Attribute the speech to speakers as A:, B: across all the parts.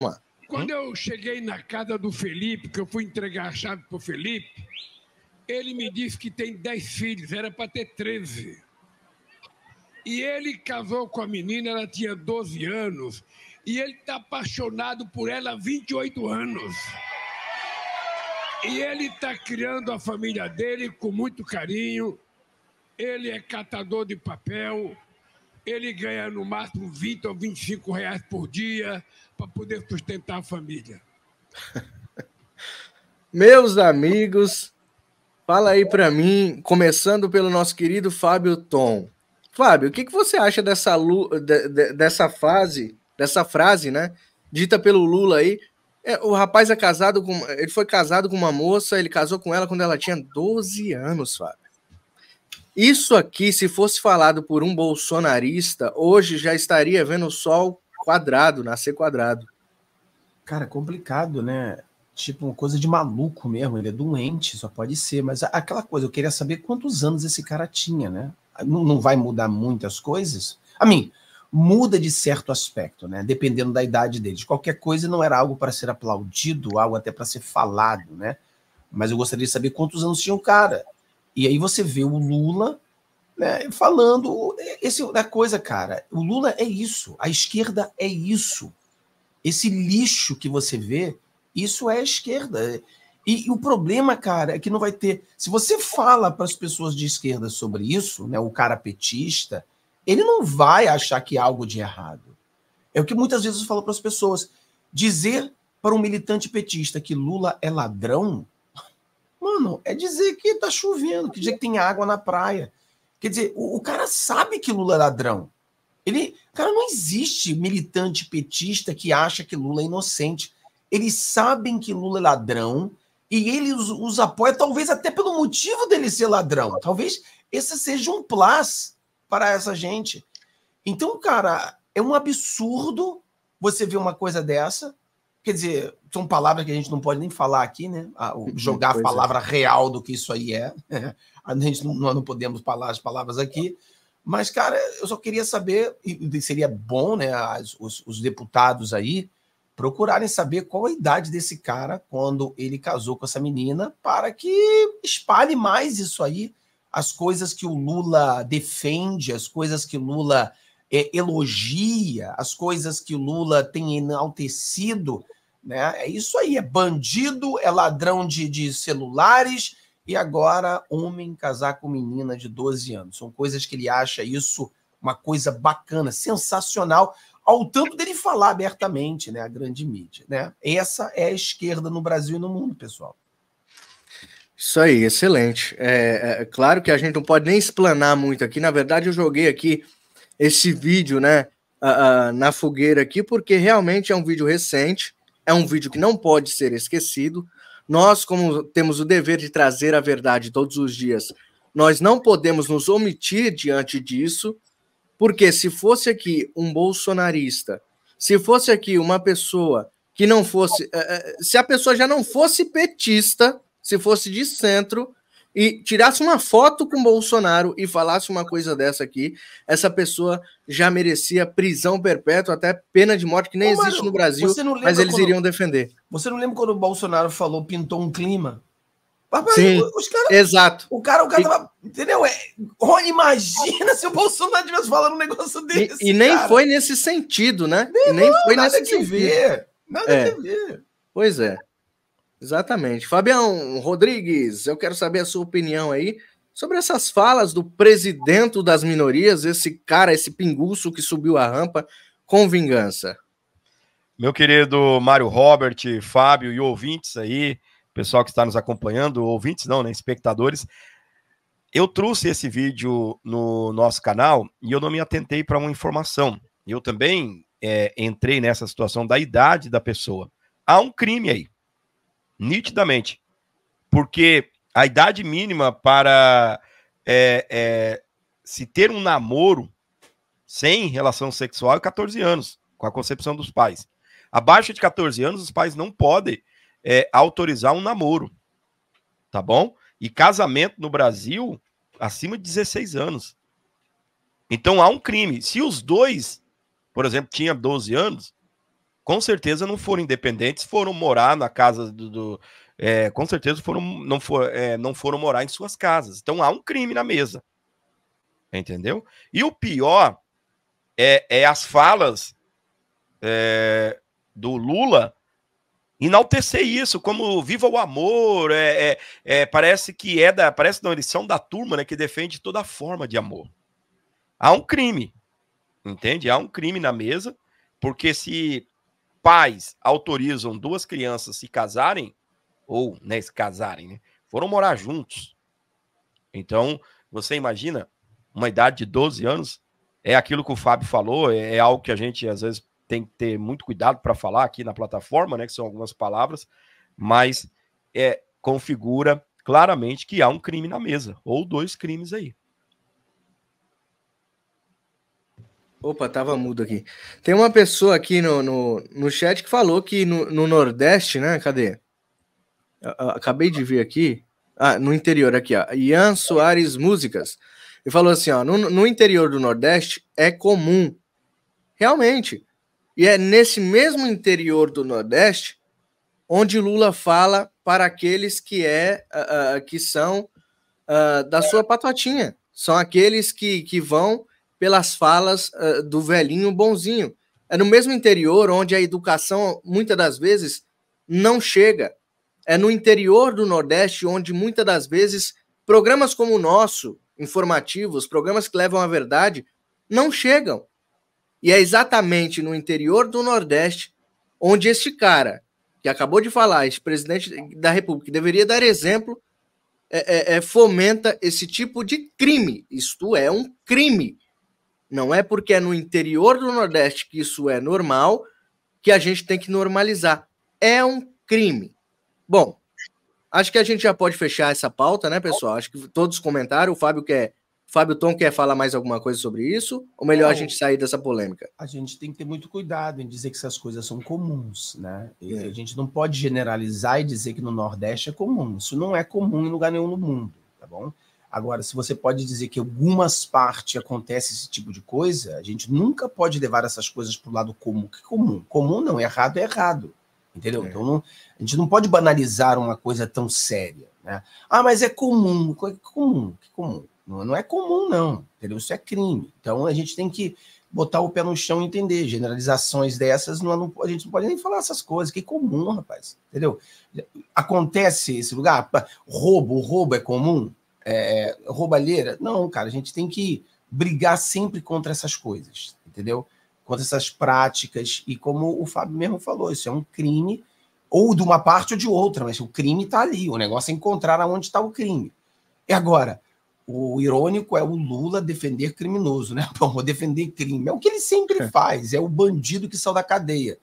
A: Uma. Quando hum? eu cheguei na casa do Felipe, que eu fui entregar a chave pro Felipe, ele me disse que tem 10 filhos, era para ter 13. E ele casou com a menina, ela tinha 12 anos, e ele tá apaixonado por ela há 28 anos. E ele tá criando a família dele com muito carinho. Ele é catador de papel, ele ganha no máximo 20 ou 25 reais por dia, para poder sustentar a família.
B: Meus amigos, fala aí para mim, começando pelo nosso querido Fábio Tom. Fábio, o que, que você acha dessa, dessa fase, dessa frase, né? Dita pelo Lula aí. É, o rapaz é casado com. Ele foi casado com uma moça, ele casou com ela quando ela tinha 12 anos, Fábio. Isso aqui, se fosse falado por um bolsonarista, hoje já estaria vendo o sol quadrado, nascer quadrado. Cara, é complicado, né? Tipo, uma coisa de maluco mesmo. Ele é doente, só pode
C: ser. Mas aquela coisa, eu queria saber quantos anos esse cara tinha, né? Não, não vai mudar muitas coisas? A mim, muda de certo aspecto, né? Dependendo da idade deles. Qualquer coisa não era algo para ser aplaudido, algo até para ser falado, né? Mas eu gostaria de saber quantos anos tinha o cara. E aí você vê o Lula né, falando esse da é coisa, cara. O Lula é isso, a esquerda é isso. Esse lixo que você vê, isso é a esquerda. E, e o problema, cara, é que não vai ter. Se você fala para as pessoas de esquerda sobre isso, né, o cara petista, ele não vai achar que há algo de errado. É o que muitas vezes eu falo para as pessoas. Dizer para um militante petista que Lula é ladrão, mano, é dizer que tá chovendo, que dizer que tem água na praia. Quer dizer, o, o cara sabe que Lula é ladrão. Ele, cara, não existe militante petista que acha que Lula é inocente. Eles sabem que Lula é ladrão e ele os, os apoia, talvez até pelo motivo dele ser ladrão. Talvez esse seja um plus para essa gente. Então, cara, é um absurdo você ver uma coisa dessa Quer dizer, são palavras que a gente não pode nem falar aqui, né? Ah, jogar a é. palavra é. real do que isso aí é. A gente não, nós não podemos falar as palavras aqui. Mas, cara, eu só queria saber, e seria bom, né, as, os, os deputados aí procurarem saber qual a idade desse cara quando ele casou com essa menina, para que espalhe mais isso aí, as coisas que o Lula defende, as coisas que o Lula é, elogia, as coisas que o Lula tem enaltecido, né? É isso aí, é bandido, é ladrão de, de celulares e agora homem casar com menina de 12 anos. São coisas que ele acha isso uma coisa bacana, sensacional, ao tanto dele falar abertamente, né, a grande mídia, né? Essa é a esquerda no Brasil e no mundo, pessoal.
B: Isso aí, excelente. É, é, é claro que a gente não pode nem explanar muito aqui. Na verdade, eu joguei aqui esse vídeo, né, uh, uh, na fogueira aqui, porque realmente é um vídeo recente. É um vídeo que não pode ser esquecido. Nós, como temos o dever de trazer a verdade todos os dias, nós não podemos nos omitir diante disso, porque se fosse aqui um bolsonarista, se fosse aqui uma pessoa que não fosse. Eh, eh, se a pessoa já não fosse petista, se fosse de centro, e tirasse uma foto com Bolsonaro e falasse uma coisa dessa aqui, essa pessoa já merecia prisão perpétua, até pena de morte, que nem Ô, mano, existe no Brasil, mas eles quando, iriam defender. Você não lembra quando o Bolsonaro falou, pintou um clima? Papai, Sim, os cara, exato. O
C: cara, o cara e, tava. Entendeu? É, imagina se o Bolsonaro tivesse falando um negócio desse. E, e nem cara. foi
B: nesse sentido, né? Nem, e nem não, foi nesse sentido. Ver. Nada é. que ver. Pois é. Exatamente. Fabião Rodrigues, eu quero saber a sua opinião aí sobre essas falas do presidente das minorias, esse cara, esse pinguço que subiu a rampa com vingança.
D: Meu querido Mário Robert, Fábio e ouvintes aí, pessoal que está nos acompanhando, ouvintes não, né, espectadores. Eu trouxe esse vídeo no nosso canal e eu não me atentei para uma informação. Eu também é, entrei nessa situação da idade da pessoa. Há um crime aí nitidamente. Porque a idade mínima para é, é, se ter um namoro sem relação sexual é 14 anos, com a concepção dos pais. Abaixo de 14 anos, os pais não podem é, autorizar um namoro. Tá bom? E casamento no Brasil, acima de 16 anos. Então há um crime. Se os dois, por exemplo, tinha 12 anos, com certeza não foram independentes, foram morar na casa do. do é, com certeza foram, não, for, é, não foram morar em suas casas. Então há um crime na mesa. Entendeu? E o pior é, é as falas é, do Lula enaltecer isso, como viva o amor, é, é, é, parece que é da, parece não, eles são da turma, né, que defende toda forma de amor. Há um crime, entende? Há um crime na mesa, porque se pais autorizam duas crianças se casarem, ou né, se casarem, né, foram morar juntos. Então, você imagina uma idade de 12 anos? É aquilo que o Fábio falou, é, é algo que a gente às vezes tem que ter muito cuidado para falar aqui na plataforma, né, que são algumas palavras, mas é, configura claramente
B: que há um crime na mesa, ou dois crimes aí. Opa, tava mudo aqui. Tem uma pessoa aqui no, no, no chat que falou que no, no Nordeste, né? Cadê? Eu, eu, acabei de ver aqui. Ah, no interior aqui, ó. Ian Soares Músicas. Ele falou assim, ó. No, no interior do Nordeste é comum. Realmente. E é nesse mesmo interior do Nordeste onde Lula fala para aqueles que, é, uh, uh, que são uh, da sua patotinha. São aqueles que, que vão pelas falas uh, do velhinho bonzinho. É no mesmo interior onde a educação, muitas das vezes, não chega. É no interior do Nordeste onde, muitas das vezes, programas como o nosso, informativos, programas que levam à verdade, não chegam. E é exatamente no interior do Nordeste onde este cara, que acabou de falar, esse presidente da República, que deveria dar exemplo, é, é, é, fomenta esse tipo de crime. Isto é um crime não é porque é no interior do Nordeste que isso é normal que a gente tem que normalizar. É um crime. Bom, acho que a gente já pode fechar essa pauta, né, pessoal? Acho que todos comentaram. O Fábio quer. O Fábio Tom quer falar mais alguma coisa sobre isso? Ou melhor a gente sair dessa polêmica?
C: A gente tem que ter muito cuidado em dizer que essas coisas são comuns, né? É. A gente não pode generalizar e dizer que no Nordeste é comum. Isso não é comum em lugar nenhum no mundo, tá bom? Agora, se você pode dizer que algumas partes acontece esse tipo de coisa, a gente nunca pode levar essas coisas para o lado comum. Que comum? Comum não, errado é errado. Entendeu? É. Então, não, a gente não pode banalizar uma coisa tão séria. Né? Ah, mas é comum. Que comum? Que comum? Não, não é comum, não. Entendeu? Isso é crime. Então, a gente tem que botar o pé no chão e entender. Generalizações dessas, não, não, a gente não pode nem falar essas coisas, que comum, rapaz. Entendeu? Acontece esse lugar, ah, roubo, roubo é comum? É, é, roubalheira. Não, cara, a gente tem que brigar sempre contra essas coisas, entendeu? Contra essas práticas. E como o Fábio mesmo falou, isso é um crime, ou de uma parte ou de outra, mas o crime está ali. O negócio é encontrar onde está o crime. E agora, o irônico é o Lula defender criminoso, né? Bom, defender crime. É o que ele sempre é. faz, é o bandido que saiu da cadeia.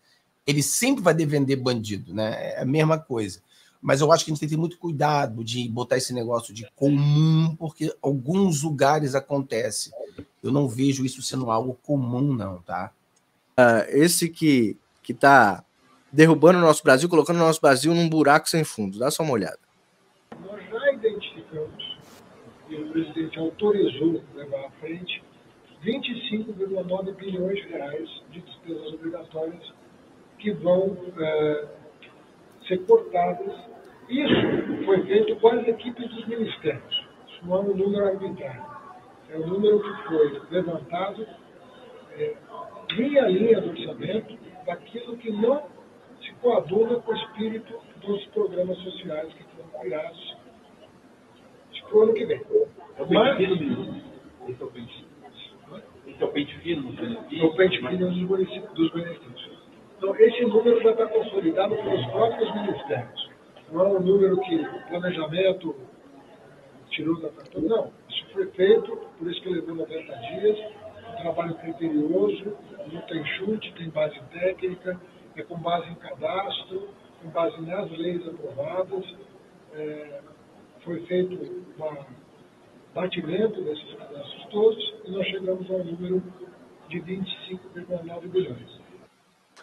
C: Ele sempre vai defender bandido, né? É a mesma coisa. Mas eu acho que a gente tem que ter muito cuidado de botar esse negócio de comum, porque alguns lugares acontece. Eu não vejo isso sendo
B: algo comum, não, tá? Uh, esse que, que tá derrubando o nosso Brasil, colocando o nosso Brasil num buraco sem fundo. Dá só uma olhada.
A: Nós já identificamos, e o presidente autorizou levar à frente, 25,9 bilhões de reais de despesas obrigatórias que vão uh, ser cortadas. Isso foi feito com as equipes dos ministérios. Somando o é número arbitrário. É o número que foi levantado é, linha a linha do orçamento daquilo que não se coaduna com o espírito dos programas sociais que foram criados para o ano que vem. É o pente fino, é Esse é o pente. fino dos benefícios. É o pente fino dos benefícios. Então, esse número já está consolidado pelos próprios ministérios. Não é um número que o planejamento tirou da fatura, não. Isso foi feito, por isso que levou 90 dias, um trabalho criterioso, não tem chute, tem base técnica, é com base em cadastro, com base nas leis aprovadas. É, foi feito um batimento desses cadastros todos e nós chegamos a um número de 25,9 bilhões.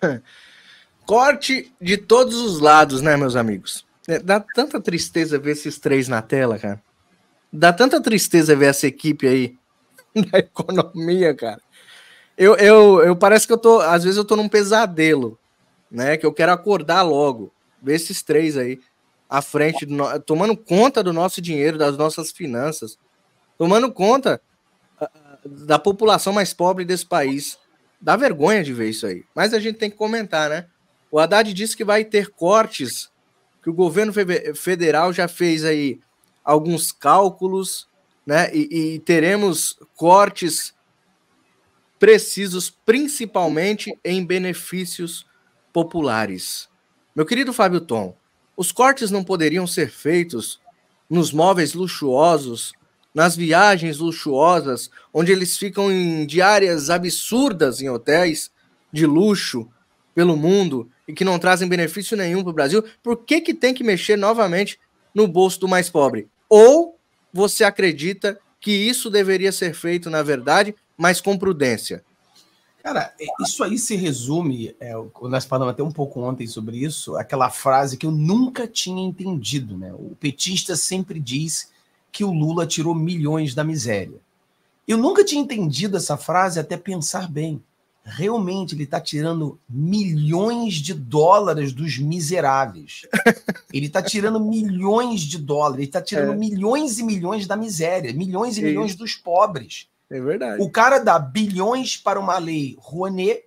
A: Corte
B: de todos os lados, né, meus amigos? É, dá tanta tristeza ver esses três na tela, cara. Dá tanta tristeza ver essa equipe aí da economia, cara. Eu, eu, eu parece que eu tô, às vezes eu tô num pesadelo, né? Que eu quero acordar logo. Ver esses três aí à frente, do, tomando conta do nosso dinheiro, das nossas finanças, tomando conta ah, da população mais pobre desse país. Dá vergonha de ver isso aí. Mas a gente tem que comentar, né? O Haddad disse que vai ter cortes, que o governo federal já fez aí alguns cálculos, né? E, e teremos cortes precisos, principalmente em benefícios populares. Meu querido Fábio Tom, os cortes não poderiam ser feitos nos móveis luxuosos, nas viagens luxuosas, onde eles ficam em diárias absurdas em hotéis de luxo pelo mundo e que não trazem benefício nenhum para o Brasil, por que, que tem que mexer novamente no bolso do mais pobre? Ou você acredita que isso deveria ser feito, na verdade, mas com prudência?
C: Cara, é, isso aí se resume, é, nós falamos até um pouco ontem sobre isso, aquela frase que eu nunca tinha entendido, né? O petista sempre diz que o Lula tirou milhões da miséria. Eu nunca tinha entendido essa frase até pensar bem. Realmente, ele está tirando milhões de dólares dos miseráveis. Ele está tirando milhões de dólares, ele está tirando é. milhões e milhões da miséria, milhões e milhões dos pobres. É verdade. O cara dá bilhões para uma lei Rouanet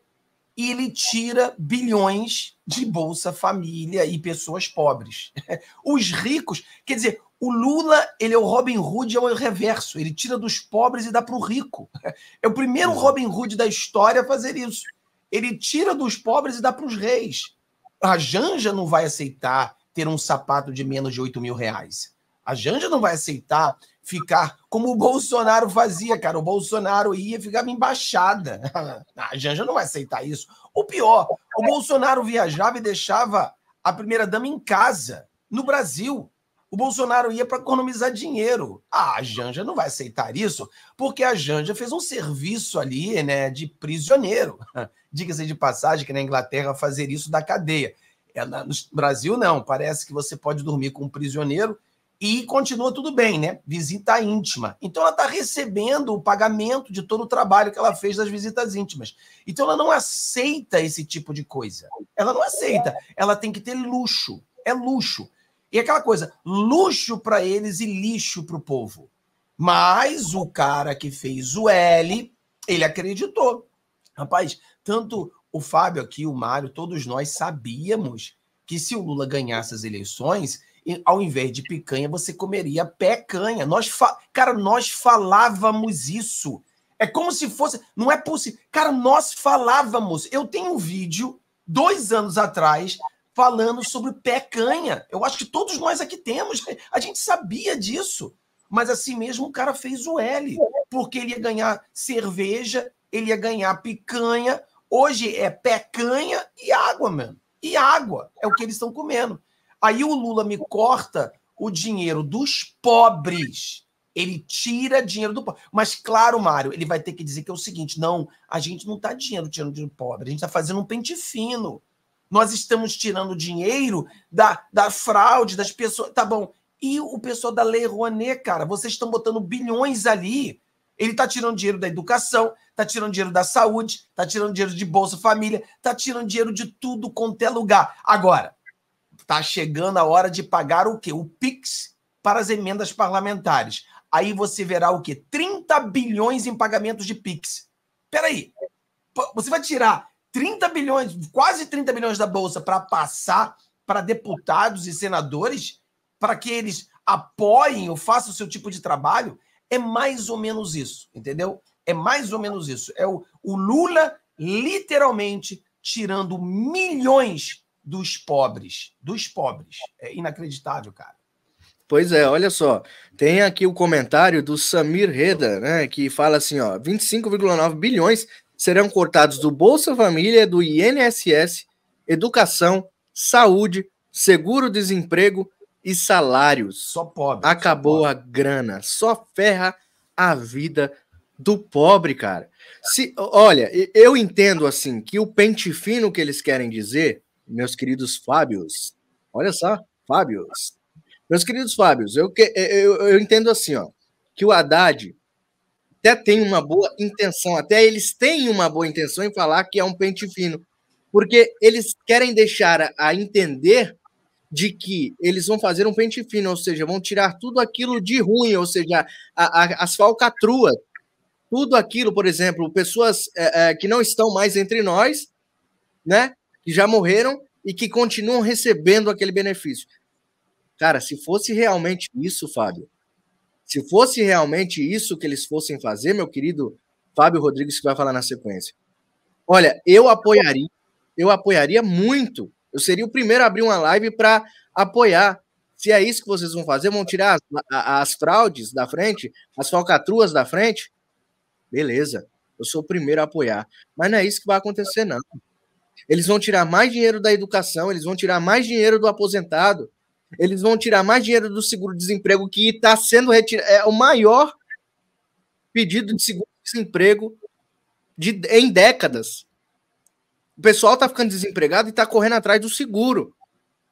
C: e ele tira bilhões de Bolsa Família e pessoas pobres. Os ricos, quer dizer, o Lula, ele é o Robin Hood ao é o reverso. Ele tira dos pobres e dá para o rico. É o primeiro Robin Hood da história a fazer isso. Ele tira dos pobres e dá para os reis. A Janja não vai aceitar ter um sapato de menos de 8 mil reais. A Janja não vai aceitar ficar como o Bolsonaro fazia, cara. O Bolsonaro ia ficar embaixada. A Janja não vai aceitar isso. O pior, o Bolsonaro viajava e deixava a primeira-dama em casa, no Brasil. O Bolsonaro ia para economizar dinheiro. Ah, a Janja não vai aceitar isso, porque a Janja fez um serviço ali, né, de prisioneiro. Diga-se de passagem que na Inglaterra fazer isso da cadeia. É, no Brasil, não. Parece que você pode dormir com um prisioneiro e continua tudo bem, né? Visita íntima. Então ela está recebendo o pagamento de todo o trabalho que ela fez das visitas íntimas. Então ela não aceita esse tipo de coisa. Ela não aceita. Ela tem que ter luxo. É luxo. E aquela coisa, luxo para eles e lixo para o povo. Mas o cara que fez o L, ele acreditou. Rapaz, tanto o Fábio aqui, o Mário, todos nós sabíamos que se o Lula ganhasse as eleições, ao invés de picanha, você comeria pecanha. Nós fa... Cara, nós falávamos isso. É como se fosse. Não é possível. Cara, nós falávamos. Eu tenho um vídeo, dois anos atrás, falando sobre pecanha. Eu acho que todos nós aqui temos, a gente sabia disso. Mas assim mesmo o cara fez o L, porque ele ia ganhar cerveja, ele ia ganhar picanha. Hoje é pecanha e água, mano. E água é o que eles estão comendo. Aí o Lula me corta o dinheiro dos pobres. Ele tira dinheiro do pobre. Mas, claro, Mário, ele vai ter que dizer que é o seguinte: não, a gente não está dinheiro tirando dinheiro do pobre, a gente está fazendo um pente fino. Nós estamos tirando dinheiro da, da fraude, das pessoas. Tá bom. E o pessoal da Lei Rouanet, cara, vocês estão botando bilhões ali. Ele está tirando dinheiro da educação, está tirando dinheiro da saúde, está tirando dinheiro de Bolsa Família, está tirando dinheiro de tudo quanto é lugar. Agora, está chegando a hora de pagar o quê? O PIX para as emendas parlamentares. Aí você verá o quê? 30 bilhões em pagamentos de PIX. Peraí, você vai tirar 30 bilhões, quase 30 bilhões da Bolsa para passar para deputados e senadores para que eles apoiem ou façam o seu tipo de trabalho, é mais ou menos isso, entendeu? É mais ou menos isso. É o, o Lula literalmente tirando milhões dos pobres. Dos pobres. É inacreditável, cara.
B: Pois é, olha só. Tem aqui o comentário do Samir Reda, né, que fala assim, ó, 25,9 bilhões serão cortados do Bolsa Família, do INSS, educação, saúde, seguro-desemprego e salários. Só pobre. Acabou só pobre. a grana, só ferra a vida do pobre, cara. Se, olha, eu entendo assim que o pente fino que eles querem dizer, meus queridos Fábios, olha só, Fábios. Meus queridos Fábios, eu, eu, eu entendo assim, ó, que o Haddad até tem uma boa intenção, até eles têm uma boa intenção em falar que é um pente fino, porque eles querem deixar a entender de que eles vão fazer um pente fino, ou seja, vão tirar tudo aquilo de ruim, ou seja, a, a, as falcatruas, tudo aquilo, por exemplo, pessoas é, é, que não estão mais entre nós, né, que já morreram e que continuam recebendo aquele benefício. Cara, se fosse realmente isso, Fábio, se fosse realmente isso que eles fossem fazer, meu querido Fábio Rodrigues, que vai falar na sequência. Olha, eu apoiaria, eu apoiaria muito. Eu seria o primeiro a abrir uma live para apoiar. Se é isso que vocês vão fazer, vão tirar as, as fraudes da frente, as falcatruas da frente. Beleza, eu sou o primeiro a apoiar. Mas não é isso que vai acontecer, não. Eles vão tirar mais dinheiro da educação, eles vão tirar mais dinheiro do aposentado, eles vão tirar mais dinheiro do seguro-desemprego, que está sendo retirado. É o maior pedido de seguro-desemprego de, em décadas. O pessoal está ficando desempregado e está correndo atrás do seguro,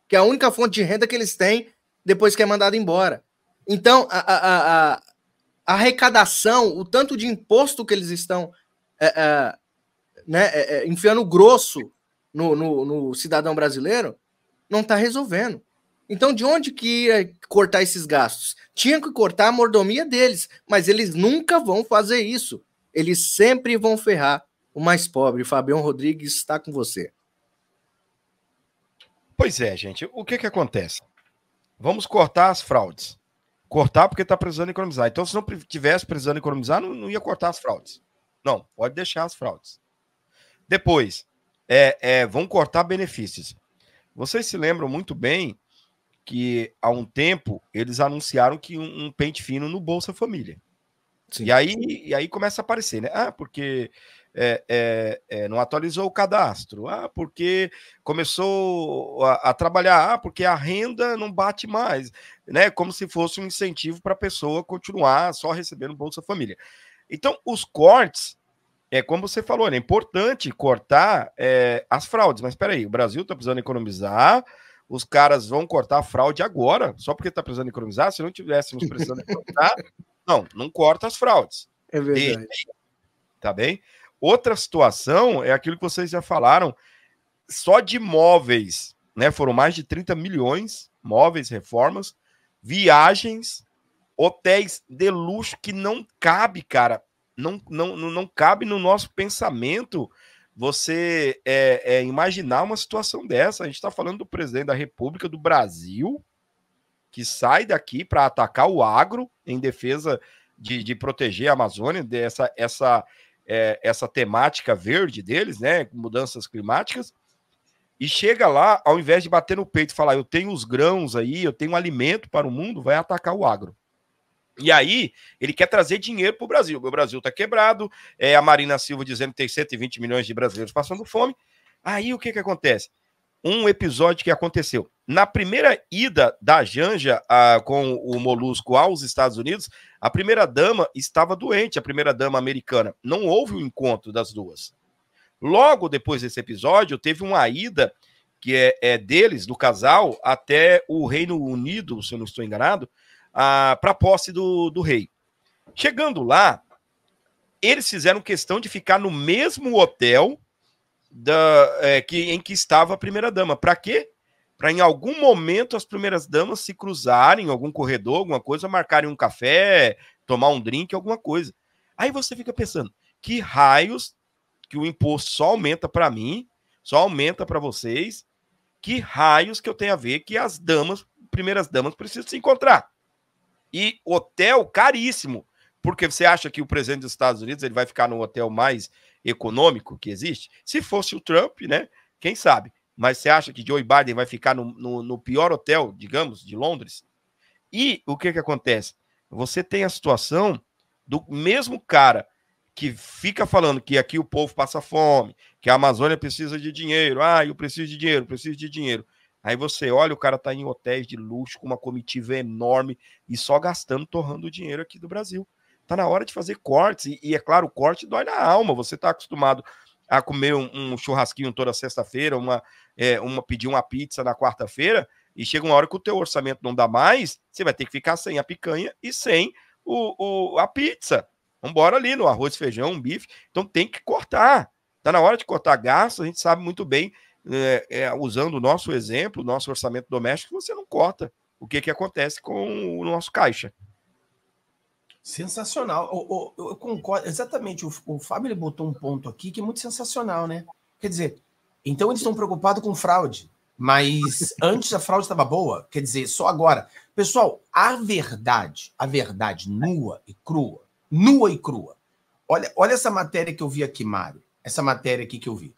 B: que é a única fonte de renda que eles têm depois que é mandado embora. Então, a, a, a, a arrecadação, o tanto de imposto que eles estão é, é, né, é, é enfiando grosso no, no, no cidadão brasileiro, não está resolvendo. Então, de onde que ia cortar esses gastos? Tinha que cortar a mordomia deles, mas eles nunca vão fazer isso. Eles sempre vão ferrar o mais pobre. Fabião Rodrigues está com você.
D: Pois é, gente. O que que acontece? Vamos cortar as fraudes. Cortar porque está precisando economizar. Então, se não tivesse precisando economizar, não, não ia cortar as fraudes. Não, pode deixar as fraudes. Depois, é, é, vão cortar benefícios. Vocês se lembram muito bem que há um tempo eles anunciaram que um, um pente fino no Bolsa Família. Sim. E, aí, e aí começa a aparecer, né? Ah, porque é, é, é, não atualizou o cadastro, ah, porque começou a, a, trabalhar, ah, porque a renda não bate mais, né? Como se fosse um incentivo para a pessoa continuar só recebendo Bolsa Família. Então, os cortes, é como você falou, né? é importante cortar é, as fraudes, mas espera aí, o Brasil está precisando economizar, os caras vão cortar a fraude agora, só porque está precisando economizar. Se não tivéssemos precisando economizar, não, não corta as fraudes. É verdade. E, tá bem? Outra situação é aquilo que vocês já falaram, só de móveis, né? Foram mais de 30 milhões, móveis, reformas, viagens, hotéis de luxo que não cabe, cara. não, não, não cabe no nosso pensamento você é, é, imaginar uma situação dessa. A gente está falando do presidente da República do Brasil, que sai daqui para atacar o agro em defesa de, de proteger a Amazônia, dessa essa, é, essa temática verde deles, né? Mudanças climáticas. E chega lá, ao invés de bater no peito e falar, eu tenho os grãos aí, eu tenho alimento para o mundo, vai atacar o agro. E aí, ele quer trazer dinheiro para o Brasil. O Brasil está quebrado, é, a Marina Silva dizendo que tem 120 milhões de brasileiros passando fome. Aí o que, que acontece? Um episódio que aconteceu. Na primeira ida da Janja a, com o Molusco aos Estados Unidos, a primeira dama estava doente, a primeira dama americana. Não houve o um encontro das duas. Logo depois desse episódio, teve uma ida que é, é deles, do casal, até o Reino Unido, se eu não estou enganado, para a posse do, do rei. Chegando lá, eles fizeram questão de ficar no mesmo hotel da, é, que, em que estava a primeira dama. Para quê? Para em algum momento as primeiras damas se cruzarem em algum corredor, alguma coisa, marcarem um café, tomar um drink, alguma coisa. Aí você fica pensando, que raios que o imposto só aumenta para mim, só aumenta para vocês, que raios que eu tenho a ver que as damas, primeiras damas, precisam se encontrar e hotel caríssimo. Porque você acha que o presidente dos Estados Unidos ele vai ficar no hotel mais econômico que existe? Se fosse o Trump, né? Quem sabe? Mas você acha que Joe Biden vai ficar no, no, no pior hotel, digamos, de Londres? E o que, que acontece? Você tem a situação do mesmo cara que fica falando que aqui o povo passa fome, que a Amazônia precisa de dinheiro, ah, eu preciso de dinheiro, preciso de dinheiro. Aí você olha, o cara tá em hotéis de luxo, com uma comitiva enorme e só gastando, torrando dinheiro aqui do Brasil. Tá na hora de fazer cortes. E, e é claro, o corte dói na alma. Você tá acostumado a comer um, um churrasquinho toda sexta-feira, uma, é, uma pedir uma pizza na quarta-feira, e chega uma hora que o teu orçamento não dá mais, você vai ter que ficar sem a picanha e sem o, o a pizza. Vambora ali no arroz, feijão, um bife. Então tem que cortar. Tá na hora de cortar gastos, a gente sabe muito bem é, é, usando o nosso exemplo, o nosso orçamento doméstico, você não corta o que, que acontece com o nosso caixa.
C: Sensacional. Eu, eu, eu concordo. Exatamente. O, o Fábio ele botou um ponto aqui que é muito sensacional, né? Quer dizer, então eles estão preocupados com fraude, mas antes a fraude estava boa. Quer dizer, só agora. Pessoal, a verdade, a verdade nua e crua, nua e crua. Olha, olha essa matéria que eu vi aqui, Mário. Essa matéria aqui que eu vi.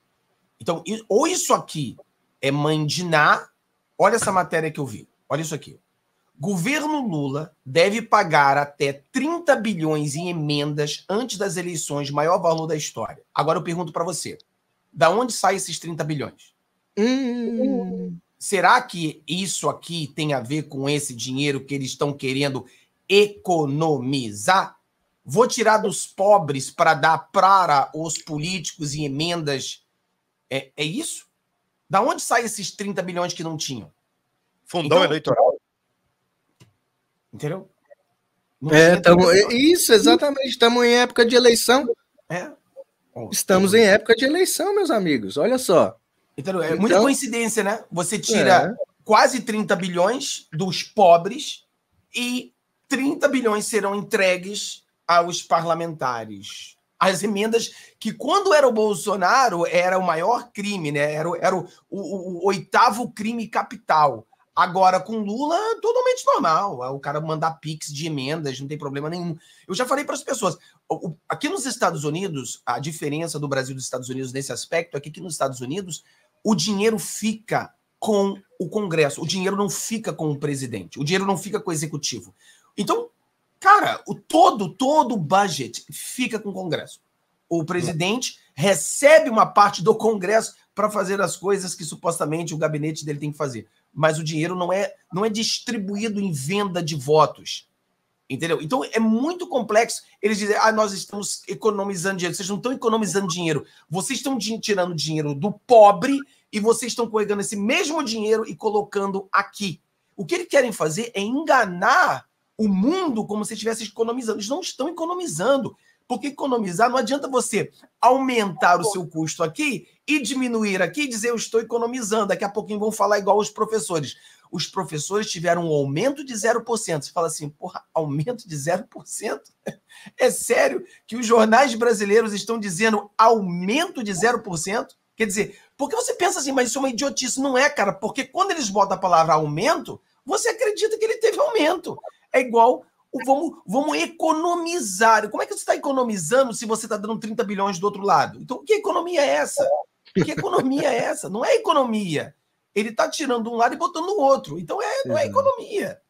C: Então, ou isso aqui é mãe de Ná, olha essa matéria que eu vi, olha isso aqui. Governo Lula deve pagar até 30 bilhões em emendas antes das eleições, maior valor da história. Agora eu pergunto para você, da onde saem esses 30 bilhões?
B: Hum.
C: Será que isso aqui tem a ver com esse dinheiro que eles estão querendo economizar? Vou tirar dos pobres para dar para os políticos em emendas é, é isso? Da onde saem esses 30 bilhões que não tinham? Fundão então, eleitoral. Entendeu?
B: Não é, tamo, é isso, exatamente. Estamos em época de eleição. É. Estamos em época de eleição, meus amigos. Olha só. Entendeu? É então, muita coincidência, né? Você tira é.
C: quase 30 bilhões dos pobres e 30 bilhões serão entregues aos parlamentares as emendas que, quando era o Bolsonaro, era o maior crime, né? Era, era o, o, o oitavo crime capital. Agora, com Lula, totalmente normal. É o cara mandar pix de emendas, não tem problema nenhum. Eu já falei para as pessoas. Aqui nos Estados Unidos, a diferença do Brasil e dos Estados Unidos nesse aspecto é que aqui nos Estados Unidos, o dinheiro fica com o Congresso. O dinheiro não fica com o presidente. O dinheiro não fica com o executivo. Então, Cara, o todo, todo o budget fica com o Congresso. O presidente é. recebe uma parte do Congresso para fazer as coisas que supostamente o gabinete dele tem que fazer. Mas o dinheiro não é, não é distribuído em venda de votos. Entendeu? Então é muito complexo eles dizem: ah, nós estamos economizando dinheiro. Vocês não estão economizando dinheiro. Vocês estão tirando dinheiro do pobre e vocês estão pegando esse mesmo dinheiro e colocando aqui. O que eles querem fazer é enganar o mundo como se estivesse economizando. Eles não estão economizando. Porque economizar não adianta você aumentar o seu custo aqui e diminuir aqui e dizer eu estou economizando. Daqui a pouquinho vão falar igual os professores. Os professores tiveram um aumento de 0%. Você fala assim, porra, aumento de 0%? É sério que os jornais brasileiros estão dizendo aumento de 0%? Quer dizer, porque você pensa assim, mas isso é uma idiotice. Não é, cara, porque quando eles botam a palavra aumento, você acredita que ele teve aumento é igual vamos, vamos economizar. Como é que você está economizando se você está dando 30 bilhões do outro lado? Então, que economia é essa? Que economia é essa? Não é economia. Ele está tirando de um lado e botando no outro. Então, é, não é economia.